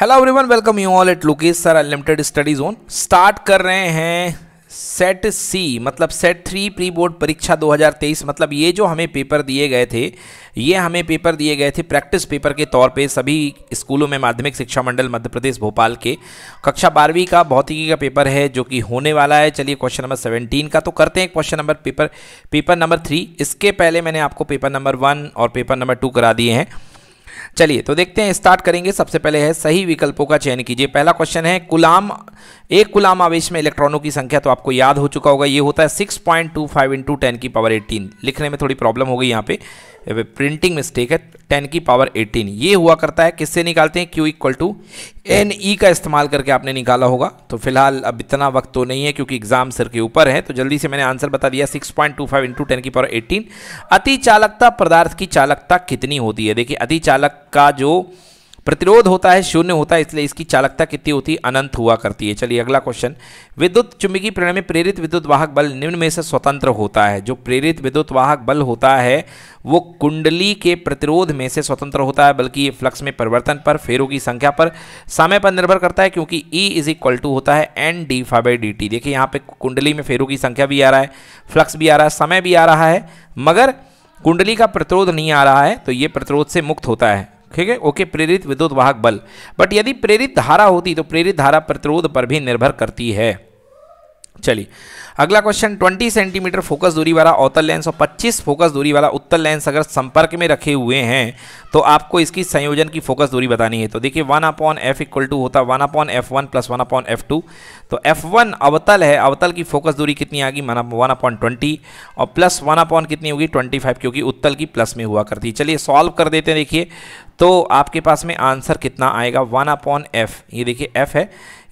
Hello everyone welcome you all at Lukesh sir unlimited study zone start कर रहे हैं set सी मतलब सेट थ्री प्री बोर्ड परीक्षा 2023 मतलब ये जो हमें पेपर दिए गए थे ये हमें पेपर दिए गए थे प्रैक्टिस पेपर के तौर पे सभी स्कूलों में माध्यमिक शिक्षा मंडल मध्य प्रदेश भोपाल के कक्षा बारहवीं का भौतिकी का पेपर है जो कि होने वाला है चलिए क्वेश्चन नंबर सेवनटीन का तो करते हैं question number paper paper number three इसके पहले मैंने आपको पेपर नंबर वन और पेपर नंबर टू करा दिए हैं चलिए तो देखते हैं स्टार्ट करेंगे सबसे पहले है सही विकल्पों का चयन कीजिए पहला क्वेश्चन है गुलाम एक गुलाम आवेश में इलेक्ट्रॉनों की संख्या तो आपको याद हो चुका होगा ये होता है six point two five into ten की पावर एटीन लिखने में थोड़ी प्रॉब्लम हो गई यहाँ पे प्रिंटिंग मिस्टेक है टेन की पावर एटीन ये हुआ करता है किससे निकालते हैं Q equal to N E का इस्तेमाल करके आपने निकाला होगा तो फिलहाल अब इतना वक्त तो नहीं है क्योंकि एग्जाम सर के ऊपर है तो जल्दी से मैंने आंसर बता दिया six point two five into ten की पावर एटीन अति चालकता पदार्थ की चालकता कितनी होती है देखिए अति चालक का जो प्रतिरोध होता है शून्य होता है इसलिए इसकी चालकता कितनी होती है अनंत हुआ करती है चलिए अगला क्वेश्चन विद्युत चुंबकीय प्रणाली में प्रेरित विद्युत वाहक बल निम्न में से स्वतंत्र होता है जो प्रेरित विद्युत वाहक बल होता है वो कुंडली के प्रतिरोध में से स्वतंत्र होता है बल्कि ये फ्लक्स में परिवर्तन पर फेरों की संख्या पर समय पर निर्भर करता है क्योंकि ई इज इक्वल टू होता है N D five by D T देखिए यहाँ पे कुंडली में फेरों की संख्या भी आ रहा है फ्लक्स भी आ रहा है समय भी आ रहा है मगर कुंडली का प्रतिरोध नहीं आ रहा है तो ये प्रतिरोध से मुक्त होता है ठीक है ओके प्रेरित विद्युत वाहक बल बट यदि प्रेरित धारा होती तो प्रेरित धारा प्रतिरोध पर भी निर्भर करती है चलिए अगला क्वेश्चन 20 सेंटीमीटर फोकस दूरी वाला औतल लेंस और 25 फोकस दूरी वाला उत्तल लेंस अगर संपर्क में रखे हुए हैं तो आपको इसकी संयोजन की फोकस दूरी बतानी है तो देखिए one upon F equal to होता one upon F one plus one upon F two तो एफ वन अवतल है अवतल की फोकस दूरी कितनी आ गई वन अपॉन ट्वेंटी और प्लस वन अपॉन कितनी होगी ट्वेंटी फाइव क्योंकि उत्तल की प्लस में हुआ करती है चलिए सॉल्व कर देते हैं देखिए तो आपके पास में आंसर कितना आएगा वन अपॉन एफ ये देखिए एफ है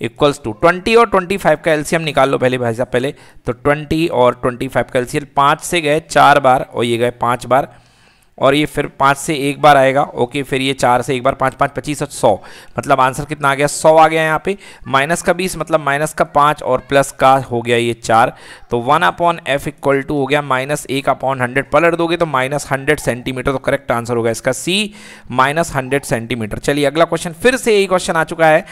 इक्वल्स टू ट्वेंटी और ट्वेंटी फाइव का एलसीएम निकाल लो पहले भाई साहब पहले तो ट्वेंटी और ट्वेंटी फाइव का एलसीएम पाँच से गए चार बार और ये गए पाँच बार और ये फिर पाँच से एक बार आएगा ओके फिर ये चार से एक बार पाँच पाँच पच्चीस और सौ मतलब आंसर कितना आ गया सौ आ गया यहाँ पे माइनस का बीस मतलब माइनस का पाँच और प्लस का हो गया ये चार तो one upon F equal to हो गया माइनस एक अपॉन हंड्रेड पलट दोगे तो माइनस हंड्रेड सेंटीमीटर तो करेक्ट आंसर होगा इसका सी माइनस हंड्रेड सेंटीमीटर चलिए अगला क्वेश्चन फिर से यही क्वेश्चन आ चुका है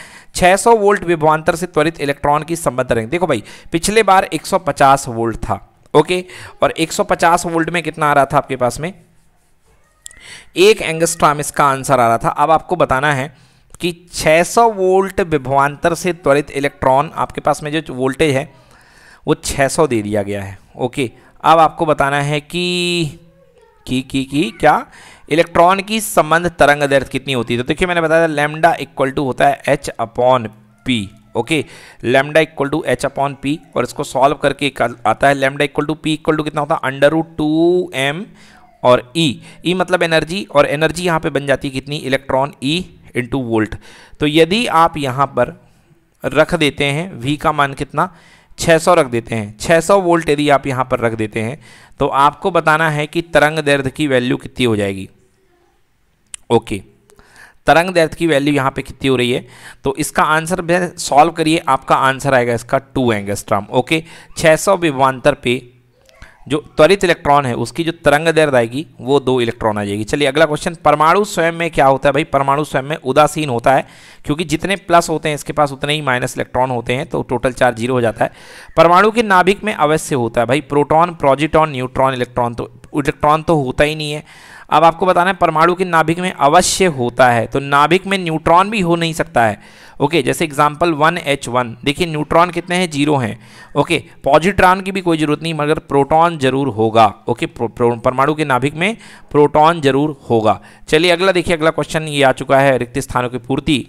सौ वोल्ट विभवांतर से त्वरित इलेक्ट्रॉन की संबद्ध रहेंगे देखो भाई पिछले बार पचास वोल्ट था ओके और 150 वोल्ट में कितना आ रहा था आपके पास में एक एंगस्ट्राम इसका आंसर आ रहा था अब आपको बताना है कि 600 वोल्ट विभवान्तर से त्वरित इलेक्ट्रॉन आपके पास में जो वोल्टेज है वो 600 दे दिया गया है ओके अब आपको बताना है कि की की की क्या इलेक्ट्रॉन की संबंध तरंग दर्द कितनी होती है तो देखिए मैंने बताया लेमडा इक्वल टू होता है H upon P okay lambda equal to H upon P और इसको सॉल्व करके आता है lambda equal to P equal to कितना होता है अंडर रूट टू एम और ई e. ई e मतलब एनर्जी और एनर्जी यहाँ पे बन जाती है कितनी इलेक्ट्रॉन ई इंटू वोल्ट तो यदि आप यहाँ पर रख देते हैं वी का मान कितना 600 रख देते हैं 600 वोल्ट यदि आप यहाँ पर रख देते हैं तो आपको बताना है कि तरंग दर्द की वैल्यू कितनी हो जाएगी ओके तरंग दर्द की वैल्यू यहाँ पे कितनी हो रही है तो इसका आंसर सॉल्व करिए आपका आंसर आएगा इसका टू एंगस्ट्राम ओके 600 विभवान्तर पे जो त्वरित इलेक्ट्रॉन है उसकी जो तरंग दर्द आएगी वो दो इलेक्ट्रॉन आ जाएगी चलिए अगला क्वेश्चन परमाणु स्वयं में क्या होता है भाई परमाणु स्वयं में उदासीन होता है क्योंकि जितने प्लस होते हैं इसके पास उतने ही माइनस इलेक्ट्रॉन होते हैं तो टोटल चार्ज जीरो हो जाता है परमाणु के नाभिक में अवश्य होता है भाई प्रोटॉन प्रोजिटॉन न्यूट्रॉन इलेक्ट्रॉन तो इलेक्ट्रॉन तो होता ही नहीं है अब आपको बताना है परमाणु के नाभिक में अवश्य होता है तो नाभिक में न्यूट्रॉन भी हो नहीं सकता है ओके जैसे एग्जाम्पल वन एच वन देखिए न्यूट्रॉन कितने हैं जीरो हैं ओके पॉजिट्रॉन की भी कोई ज़रूरत नहीं मगर प्रोटॉन जरूर होगा ओके परमाणु के नाभिक में प्रोटॉन जरूर होगा चलिए अगला देखिए अगला क्वेश्चन ये आ चुका है रिक्त स्थानों की पूर्ति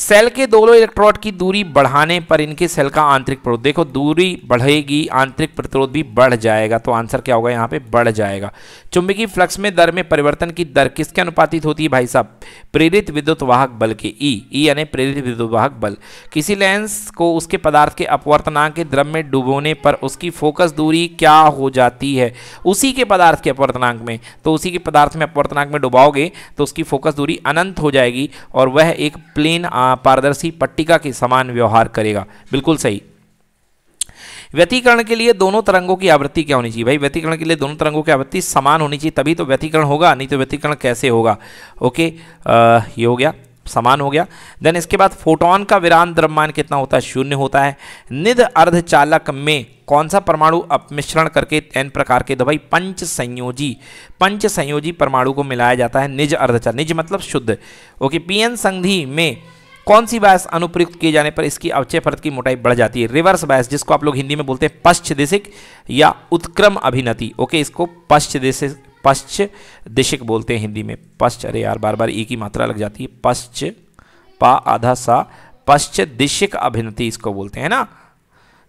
सेल के दोनों इलेक्ट्रोड की दूरी बढ़ाने पर इनके सेल का आंतरिक प्रतिरोध देखो दूरी बढ़ेगी आंतरिक प्रतिरोध भी बढ़ जाएगा तो आंसर क्या होगा यहाँ पे बढ़ जाएगा चुंबकीय फ्लक्स में दर में परिवर्तन की दर किसके अनुपातित होती है भाई साहब प्रेरित विद्युत वाहक बल के ई e, ई e यानी प्रेरित विद्युत वाहक बल किसी लेंस को उसके पदार्थ के अपवर्तनांक के द्रम में डुबोने पर उसकी फोकस दूरी क्या हो जाती है उसी के पदार्थ के अपवर्तनांक में तो उसी के पदार्थ में अपवर्तनांक में डुबाओगे तो उसकी फोकस दूरी अनंत हो जाएगी और वह एक प्लेन पारदर्शी पट्टिका के समान व्यवहार करेगा बिल्कुल सही व्यतीकरण के लिए दोनों तरंगों की आवृत्ति क्या होनी चाहिए भाई व्यतीकरण के लिए दोनों तरंगों की आवृत्ति समान होनी चाहिए तभी तो व्यतीकरण होगा नहीं तो व्यतीकरण कैसे होगा ओके आ, ये हो गया समान हो गया देन इसके बाद फोटोन का विराम द्रव्यमान कितना होता है शून्य होता है निध अर्धचालक में कौन सा परमाणु अपमिश्रण करके एन प्रकार के दवाई पंच संयोजी पंच संयोजी परमाणु को मिलाया जाता है निज अर्धचालक निज मतलब शुद्ध ओके पीएन संधि में कौन सी बायस अनुप्रयुक्त किए जाने पर इसकी अवचय परत की मोटाई बढ़ जाती है रिवर्स बायस जिसको आप लोग हिंदी में बोलते हैं पश्च दिशिक या उत्क्रम अभिनति ओके इसको पश्च दिश पश्च दिशिक बोलते हैं हिंदी में पश्च अरे यार बार बार ई की मात्रा लग जाती है पश्च पा आधा सा पश्च दिशिक अभिनति इसको बोलते हैं ना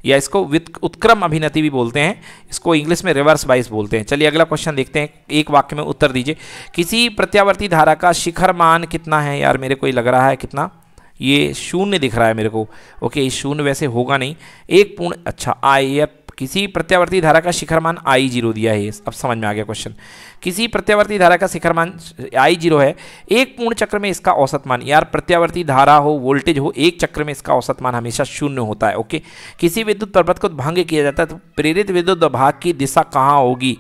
या इसको उत्क्रम अभिनति भी बोलते हैं इसको इंग्लिश में रिवर्स बाइस बोलते हैं चलिए अगला क्वेश्चन देखते हैं एक वाक्य में उत्तर दीजिए किसी प्रत्यावर्ती धारा का शिखर मान कितना है यार मेरे को लग रहा है कितना ये शून्य दिख रहा है मेरे को ओके शून्य वैसे होगा नहीं एक पूर्ण अच्छा आई या किसी प्रत्यावर्ती धारा का शिखर मान आई जीरो दिया है अब समझ में आ गया क्वेश्चन किसी प्रत्यावर्ती धारा का शिखर मान आई जीरो है एक पूर्ण चक्र में इसका औसत मान यार प्रत्यावर्ती धारा हो वोल्टेज हो एक चक्र में इसका औसत मान हमेशा शून्य होता है ओके किसी विद्युत पर्वत को भंग किया जाता है तो प्रेरित विद्युत भाग की दिशा कहाँ होगी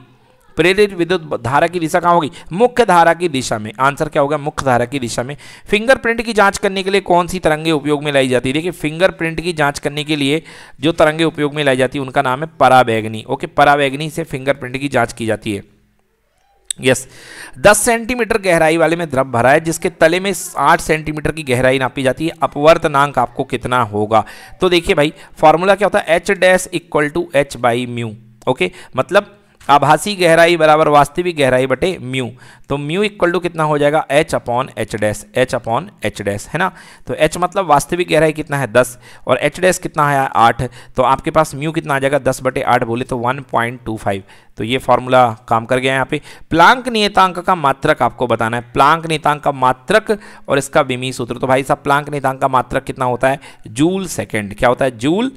प्रेरित विद्युत धारा की दिशा कहाँ होगी मुख्य धारा की दिशा में आंसर क्या होगा मुख्य धारा की दिशा में फिंगरप्रिंट की जांच करने के लिए कौन सी तरंगे उपयोग में लाई जाती है देखिए फिंगरप्रिंट की जांच करने के लिए जो तरंगे उपयोग में लाई जाती है उनका नाम है पराबैगनी ओके पराबैगनी से फिंगरप्रिंट की जांच की जाती है यस yes. 10 सेंटीमीटर गहराई वाले में द्रव भरा है जिसके तले में 8 सेंटीमीटर की गहराई नापी जाती है अपवर्तनांक आपको कितना होगा तो देखिए भाई फॉर्मूला क्या होता है H dash equal to H by mu okay मतलब आभासी गहराई बराबर वास्तविक गहराई बटे म्यू तो म्यू इक्वल टू कितना हो जाएगा H upon H dash H upon H dash है ना तो एच मतलब वास्तविक गहराई कितना है दस और एच डैस कितना है आठ तो आपके पास म्यू कितना आ जाएगा दस बटे आठ बोले तो वन पॉइंट टू फाइव तो ये फॉर्मूला काम कर गया है यहाँ पे प्लांक नियतांक का मात्रक आपको बताना है प्लांक नियतांक का मात्रक और इसका विमी सूत्र तो भाई साहब प्लांक नियतांक का मात्रक कितना होता है जूल सेकेंड क्या होता है जूल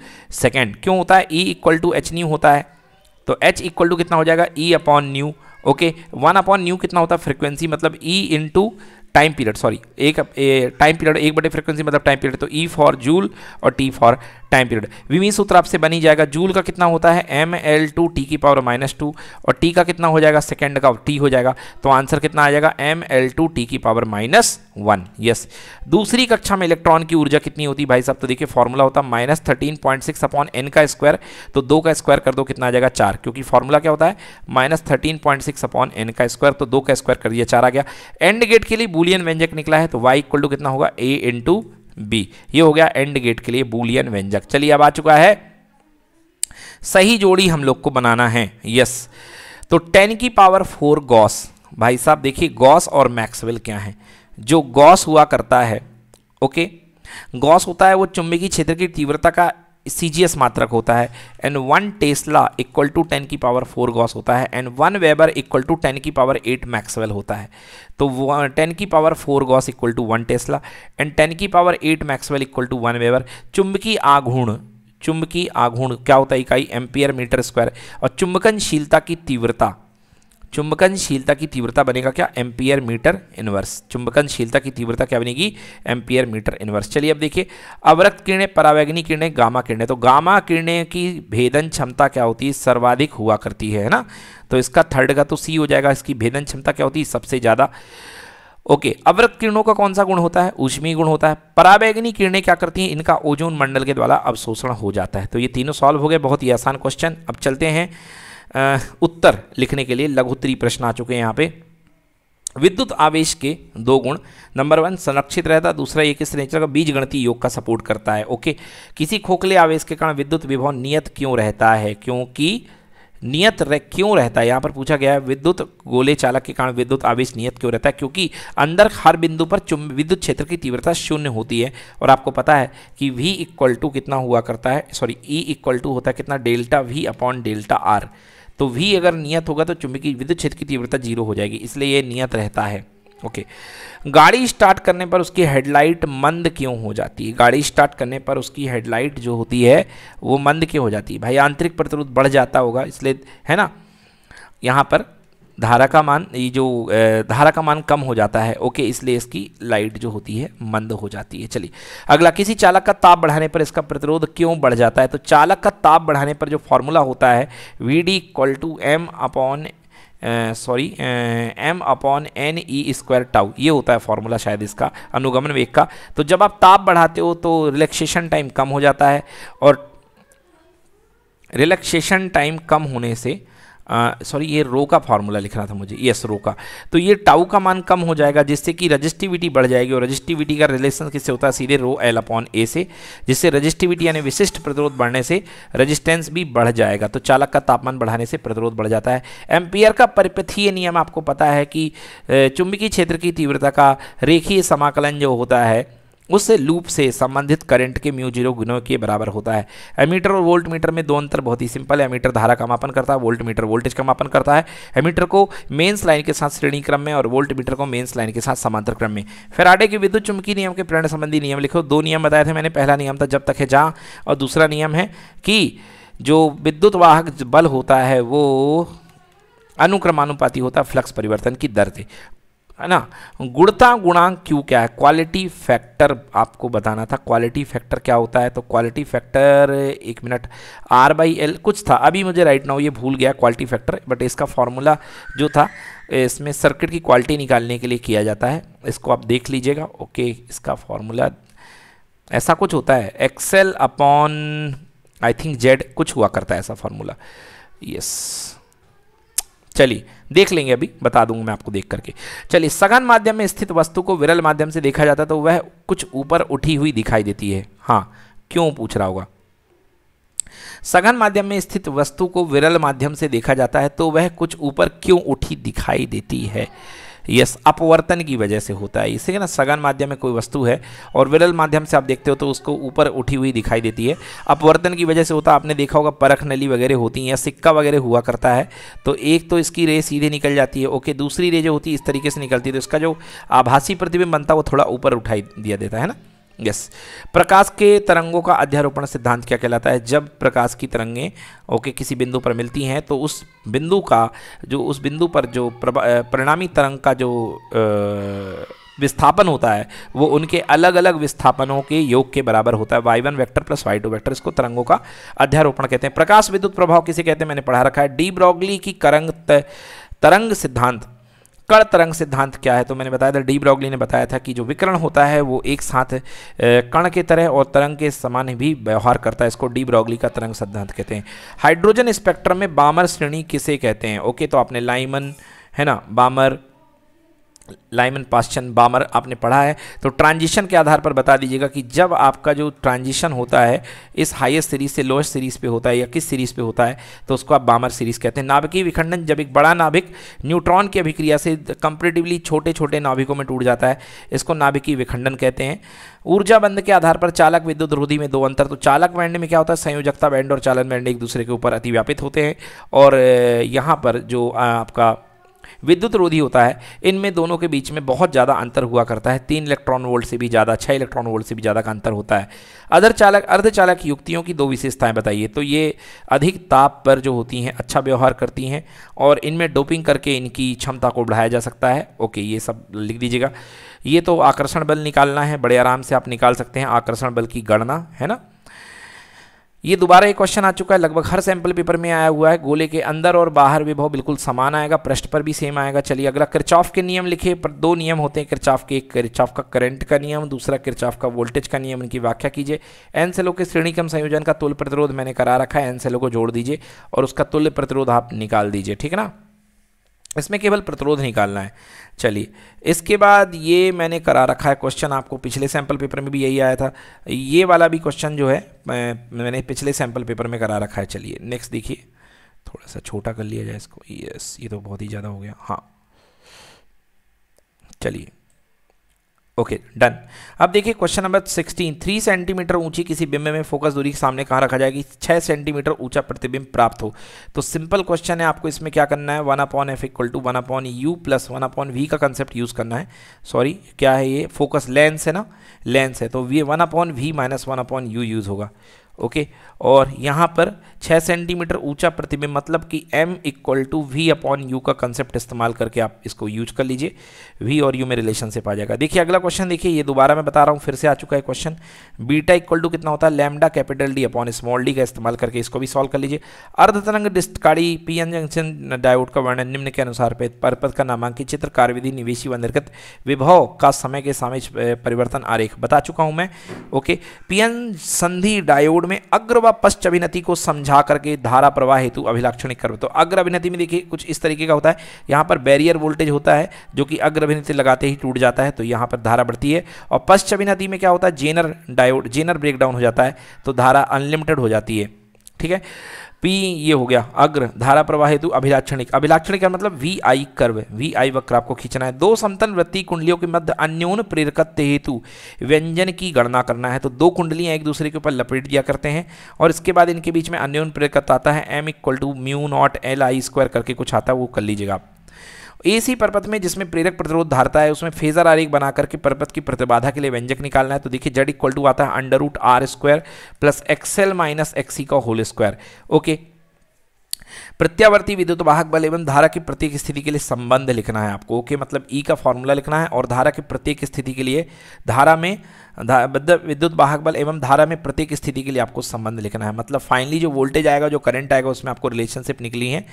सेकेंड क्यों होता है E equal to H nu होता है तो एच इक्वल टू कितना हो जाएगा E upon nu okay one upon nu कितना होता है फ्रीक्वेंसी मतलब E to time period sorry एक टाइम पीरियड एक बटे फ्रीक्वेंसी मतलब टाइम पीरियड तो ई फॉर जूल और टी फॉर टाइम पीरियड विमी सूत्र आपसे बनी जाएगा जूल का कितना होता है एम एल टू टी की पावर माइनस टू और टी का कितना हो जाएगा सेकेंड का टी हो जाएगा तो आंसर कितना आ जाएगा एम एल टू टी की पावर माइनस वन यस दूसरी कक्षा में इलेक्ट्रॉन की ऊर्जा कितनी होती भाई साहब तो देखिए फॉर्मूला होता है minus thirteen point six upon N का स्क्वायर तो दो का स्क्वायर कर दो कितना आ जाएगा चार क्योंकि फॉर्मूला क्या होता है minus thirteen point six upon N का स्क्वायर तो दो का स्क्वायर कर दिया चार आ गया एंड गेट के लिए बुलियन व्यंजक निकला है तो वाई इक्वल टू कितना होगा ए इंटू बी ये हो गया एंड गेट के लिए बुलियन व्यंजक चलिए अब आ चुका है सही जोड़ी हम लोग को बनाना है यस तो टेन की पावर फोर गॉस भाई साहब देखिए गॉस और मैक्सवेल क्या है जो गॉस हुआ करता है ओके गॉस होता है वो चुंबकीय क्षेत्र की तीव्रता का सी जी एस मात्रक होता है and one tesla equal to ten की पावर फोर गॉस होता है and one weber equal to ten की पावर एट मैक्सवेल होता है तो टेन की power four gauss equal to one tesla and ten की power eight maxwell equal to one weber चुंबकीय आघूर्ण चुंबकीय आघूर्ण क्या होता है इकाई एम्पियर मीटर स्क्वायर और चुंबकनशीलता की तीव्रता चुंबकनशीलता की तीव्रता बनेगा क्या एम्पियर मीटर इनवर्स चुंबकनशीलता की तीव्रता क्या बनेगी एम्पियर मीटर इनवर्स चलिए अब देखिए अवरक्त किरणें परावैग्नि किरणें गामा किरणें तो गामा किरणें की भेदन क्षमता क्या होती है सर्वाधिक हुआ करती है ना तो इसका थर्ड का तो सी हो जाएगा इसकी भेदन क्षमता क्या होती है सबसे ज़्यादा ओके okay, किरणों का कौन सा गुण होता है ऊष्मीय गुण होता है पराबैगनी किरणें क्या करती हैं इनका ओजोन मंडल के द्वारा अवशोषण हो जाता है तो ये तीनों सॉल्व हो गए बहुत ही आसान क्वेश्चन अब चलते हैं उत्तर लिखने के लिए लघुत्तरी प्रश्न आ चुके हैं यहाँ पे विद्युत आवेश के दो गुण नंबर वन संरक्षित रहता दूसरा ये किस नेचर का बीज गणती योग का सपोर्ट करता है ओके किसी खोखले आवेश के कारण विद्युत विभव नियत क्यों रहता है क्योंकि नियत रह, क्यों रहता है यहाँ पर पूछा गया है विद्युत गोले चालक के कारण विद्युत आवेश नियत क्यों रहता है क्योंकि अंदर हर बिंदु पर चुम विद्युत क्षेत्र की तीव्रता शून्य होती है और आपको पता है कि v इक्वल टू कितना हुआ करता है सॉरी e इक्वल टू होता है कितना delta v upon delta R तो वी अगर नियत होगा तो चुंबकीय विद्युत क्षेत्र की तीव्रता जीरो हो जाएगी इसलिए ये नियत रहता है ओके गाड़ी स्टार्ट करने पर उसकी हेडलाइट मंद क्यों हो जाती है गाड़ी स्टार्ट करने पर उसकी हेडलाइट जो होती है वो मंद क्यों हो जाती है भाई आंतरिक प्रतिरोध बढ़ जाता होगा इसलिए है ना यहाँ पर धारा का मान ये जो धारा का मान कम हो जाता है ओके इसलिए इसकी लाइट जो होती है मंद हो जाती है चलिए अगला किसी चालक का ताप बढ़ाने पर इसका प्रतिरोध क्यों बढ़ जाता है तो चालक का ताप बढ़ाने पर जो फॉर्मूला होता है V D equal to M upon sorry M upon N E square tau ये होता है फॉर्मूला शायद इसका अनुगमन वेग का तो जब आप ताप बढ़ाते हो तो रिलैक्सेशन टाइम कम हो जाता है और रिलैक्सेशन टाइम कम होने से सॉरी ये रो का फार्मूला लिखना था मुझे यस रो का तो ये टाउ का मान कम हो जाएगा जिससे कि रजिस्टिविटी बढ़ जाएगी और रजिस्टिविटी का रिलेशन किससे होता है सीधे रो एल अपॉन ए से जिससे रजिस्टिविटी यानी विशिष्ट प्रतिरोध बढ़ने से रजिस्टेंस भी बढ़ जाएगा तो चालक का तापमान बढ़ाने से प्रतिरोध बढ़ जाता है एम्पियर का परिपथीय नियम आपको पता है कि चुंबकीय क्षेत्र की तीव्रता का रेखीय समाकलन जो होता है उस लूप से संबंधित करंट के म्यू जीरो गुणों के बराबर होता है एमीटर और वोल्ट मीटर में दो अंतर बहुत ही सिंपल है एमीटर धारा का मापन करता है वोल्ट मीटर वोल्टेज का मापन करता है एमीटर को मेन्स लाइन के साथ श्रेणी क्रम में और वोल्ट मीटर को मेन्स लाइन के साथ समांतर क्रम में फेराडे के विद्युत चुंबकीय नियम के प्रेरण संबंधी नियम लिखो दो नियम बताए थे मैंने पहला नियम था जब तक है जहाँ और दूसरा नियम है कि जो विद्युत वाहक बल होता है वो अनुक्रमानुपाती होता है फ्लक्स परिवर्तन की दर से है ना गुणता गुणांक क्यू क्या है क्वालिटी फैक्टर आपको बताना था क्वालिटी फैक्टर क्या होता है तो क्वालिटी फैक्टर एक मिनट आर बाई एल कुछ था अभी मुझे राइट नाउ ये भूल गया क्वालिटी फैक्टर बट इसका फॉर्मूला जो था इसमें सर्किट की क्वालिटी निकालने के लिए किया जाता है इसको आप देख लीजिएगा ओके इसका फॉर्मूला ऐसा कुछ होता है XL upon I think Z कुछ हुआ करता है ऐसा फॉर्मूला यस चलिए देख लेंगे अभी बता दूंगा मैं आपको देख करके चलिए सघन माध्यम में स्थित वस्तु को विरल माध्यम से देखा जाता तो वह कुछ ऊपर उठी हुई दिखाई देती है हाँ क्यों पूछ रहा होगा सघन माध्यम में स्थित वस्तु को विरल माध्यम से देखा जाता है तो वह कुछ ऊपर क्यों उठी दिखाई देती है यस अपवर्तन की वजह से होता है इसे ना सघन माध्यम में कोई वस्तु है और विरल माध्यम से आप देखते हो तो उसको ऊपर उठी हुई दिखाई देती है अपवर्तन की वजह से होता है आपने देखा होगा परख नली वगैरह होती हैं या सिक्का वगैरह हुआ करता है तो एक तो इसकी रे सीधे निकल जाती है ओके दूसरी रे जो होती है इस तरीके से निकलती है तो इसका जो आभासी प्रतिबिंब बनता है वो थोड़ा ऊपर उठाई दिया देता है ना यस प्रकाश के तरंगों का अध्यारोपण सिद्धांत क्या कहलाता है जब प्रकाश की तरंगें ओके किसी बिंदु पर मिलती हैं तो उस बिंदु का जो उस बिंदु पर जो परिणामी तरंग का जो आ, विस्थापन होता है वो उनके अलग अलग विस्थापनों के योग के बराबर होता है Y one vector plus Y two vector इसको तरंगों का अध्यारोपण कहते हैं प्रकाश विद्युत प्रभाव किसे कहते हैं मैंने पढ़ा रखा है डी ब्रॉगली की करंग तरंग सिद्धांत कण तरंग सिद्धांत क्या है तो मैंने बताया था डी ब्रॉगली ने बताया था कि जो विकरण होता है वो एक साथ कण के तरह और तरंग के समान भी व्यवहार करता है इसको डी ब्रॉगली का तरंग सिद्धांत कहते हैं हाइड्रोजन स्पेक्ट्रम में बामर श्रेणी किसे कहते हैं ओके तो आपने लाइमन है ना बामर लाइमन पास्चन बामर आपने पढ़ा है तो ट्रांजिशन के आधार पर बता दीजिएगा कि जब आपका जो ट्रांजिशन होता है इस हाईएस्ट सीरीज से लोएस्ट सीरीज पे होता है या किस सीरीज पे होता है तो उसको आप बामर सीरीज कहते हैं नाभिकीय विखंडन जब एक बड़ा नाभिक न्यूट्रॉन की अभिक्रिया से कंपेरेटिवली छोटे छोटे नाभिकों में टूट जाता है इसको नाभिकीय विखंडन कहते हैं ऊर्जा बंद के आधार पर चालक विद्युत रोधी में दो अंतर तो चालक बैंड में क्या होता है संयोजकता बैंड और चालन बैंड एक दूसरे के ऊपर अतिव्यापित होते हैं और यहाँ पर जो आपका विद्युत रोधी होता है इनमें दोनों के बीच में बहुत ज़्यादा अंतर हुआ करता है तीन इलेक्ट्रॉन वोल्ट से भी ज़्यादा छः इलेक्ट्रॉन वोल्ट से भी ज़्यादा का अंतर होता है अदर चालक अर्धचालक युक्तियों की दो विशेषताएं बताइए तो ये अधिक ताप पर जो होती हैं अच्छा व्यवहार करती हैं और इनमें डोपिंग करके इनकी क्षमता को बढ़ाया जा सकता है ओके ये सब लिख दीजिएगा ये तो आकर्षण बल निकालना है बड़े आराम से आप निकाल सकते हैं आकर्षण बल की गणना है ना ये दोबारा एक क्वेश्चन आ चुका है लगभग हर सैंपल पेपर में आया हुआ है गोले के अंदर और बाहर विभव बिल्कुल समान आएगा पृष्ठ पर भी सेम आएगा चलिए अगला किरचॉफ के नियम लिखे पर दो नियम होते हैं किरचॉफ के एक किरचॉफ का करंट का नियम दूसरा किरचॉफ का वोल्टेज का नियम इनकी व्याख्या कीजिए एन सेलो के श्रेणी कम संयोजन का तुल प्रतिरोध मैंने करा रखा है एन सेलो को जोड़ दीजिए और उसका तुल्य प्रतिरोध आप निकाल दीजिए ठीक है ना इसमें केवल प्रतिरोध निकालना है चलिए इसके बाद ये मैंने करा रखा है क्वेश्चन आपको पिछले सैंपल पेपर में भी यही आया था ये वाला भी क्वेश्चन जो है मैंने पिछले सैंपल पेपर में करा रखा है चलिए नेक्स्ट देखिए थोड़ा सा छोटा कर लिया जाए इसको यस ये तो बहुत ही ज़्यादा हो गया हाँ चलिए ओके डन अब देखिए question number sixteen three centimetre ऊंची किसी बिंब में फोकस दूरी के सामने कहाँ रखा जाएगी छः सेंटीमीटर ऊंचा प्रतिबिंब प्राप्त हो तो सिंपल क्वेश्चन है आपको इसमें क्या करना है one upon F equal to one upon U plus one upon V का कंसेप्ट यूज़ करना है सॉरी क्या है ये फोकस लेंस है ना लेंस है तो V one upon V minus one upon U use होगा ओके और यहाँ पर 6 सेंटीमीटर ऊंचा प्रतिबिंब मतलब कि m equal to V upon U का कंसेप्ट इस्तेमाल करके आप इसको यूज कर लीजिए v और u में रिलेशनशिप आ जाएगा देखिए अगला क्वेश्चन देखिए ये दोबारा मैं बता रहा हूँ फिर से आ चुका है क्वेश्चन बीटा इक्वल टू कितना होता है lambda capital D upon small D का इस्तेमाल करके इसको भी सॉल्व कर लीजिए अर्ध तरंग डिस्टकाड़ी पी एन जंक्शन डायोड का वर्णन निम्न के अनुसार परपथ का नामांकित चित्र कार्यविधि निवेशी व निर्गत विभव का समय के सामय परिवर्तन आरेख बता चुका हूँ मैं ओके पी एन संधि डायोड जोड़ में अग्र व पश्च अभिनति को समझा करके धारा प्रवाह हेतु अभिलाक्षणिक कर्म तो अग्र अभिनति में देखिए कुछ इस तरीके का होता है यहाँ पर बैरियर वोल्टेज होता है जो कि अग्र अभिनति लगाते ही टूट जाता है तो यहाँ पर धारा बढ़ती है और पश्च अभिनति में क्या होता है जेनर डायोड जेनर ब्रेकडाउन हो जाता है तो धारा अनलिमिटेड हो जाती है ठीक है पी ये हो गया अग्र धारा प्रवाह हेतु अभिलाक्षणिक अभिलाक्षणिक का मतलब V I curve V I वक्र आपको खींचना है दो समतल वृत्ति कुंडलियों के मध्य अन्योन प्रेरकत्व हेतु व्यंजन की गणना करना है तो दो कुंडलियाँ एक दूसरे के ऊपर लपेट दिया करते हैं और इसके बाद इनके बीच में अन्योन प्रेरकत्व आता है M equal to mu naught L I square करके कुछ आता है वो कर लीजिएगा आप एसी पर्पत में जिसमें प्रेरक प्रतिरोध धारता है उसमें फेजर आरेख बना करके पर्वत की प्रतिबाधा के लिए व्यंजक निकालना है तो देखिए जेड इक्वल टू आता है under root R square plus XL minus XC का होल स्क्वायर ओके प्रत्यावर्ती विद्युत वाहक बल एवं धारा की प्रत्येक स्थिति के लिए संबंध लिखना है आपको ओके मतलब ई e का फॉर्मूला लिखना है और धारा की प्रत्येक स्थिति के लिए धारा में विद्युत वाहक बल एवं धारा में प्रत्येक स्थिति के लिए आपको संबंध लिखना है मतलब फाइनली जो वोल्टेज आएगा जो करंट आएगा उसमें आपको रिलेशनशिप निकली है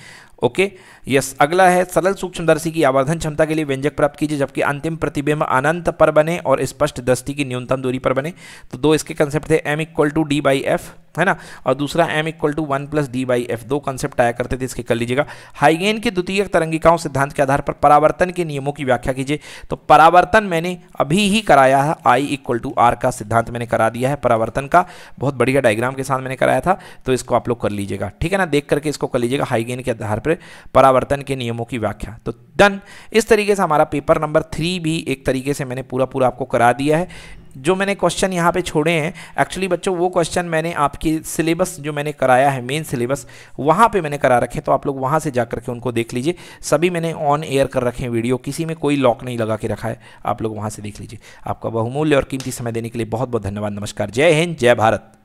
ओके यस अगला है सरल सूक्ष्मदर्शी की आवर्धन क्षमता के लिए व्यंजक प्राप्त कीजिए जबकि अंतिम प्रतिबिंब अनंत पर बने और स्पष्ट दृष्टि की न्यूनतम दूरी पर बने तो दो इसके कंसेप्ट थे M equal to D by F है ना और दूसरा M equal to one plus D by F दो कंसेप्ट आएगा करते थे इसके कर लीजिएगा हाइगेन के द्वितीय तरंगिकाओं सिद्धांत के आधार पर परावर्तन के नियमों की व्याख्या कीजिए तो परावर्तन मैंने अभी ही कराया है आई इक्वल टू आर का सिद्धांत मैंने करा दिया है परावर्तन का बहुत बढ़िया डायग्राम के साथ मैंने कराया था तो इसको आप लोग कर लीजिएगा ठीक है ना देख करके इसको कर लीजिएगा हाइगेन के आधार पर परावर्तन के नियमों की व्याख्या तो डन इस तरीके से हमारा पेपर नंबर थ्री भी एक तरीके से मैंने पूरा पूरा आपको करा दिया है जो मैंने क्वेश्चन यहाँ पे छोड़े हैं एक्चुअली बच्चों वो क्वेश्चन मैंने आपकी सिलेबस जो मैंने कराया है मेन सिलेबस वहाँ पे मैंने करा रखे तो आप लोग वहाँ से जा करके उनको देख लीजिए सभी मैंने ऑन एयर कर रखे हैं वीडियो किसी में कोई लॉक नहीं लगा के रखा है आप लोग वहाँ से देख लीजिए आपका बहुमूल्य और कीमती समय देने के लिए बहुत बहुत धन्यवाद नमस्कार जय हिंद जय भारत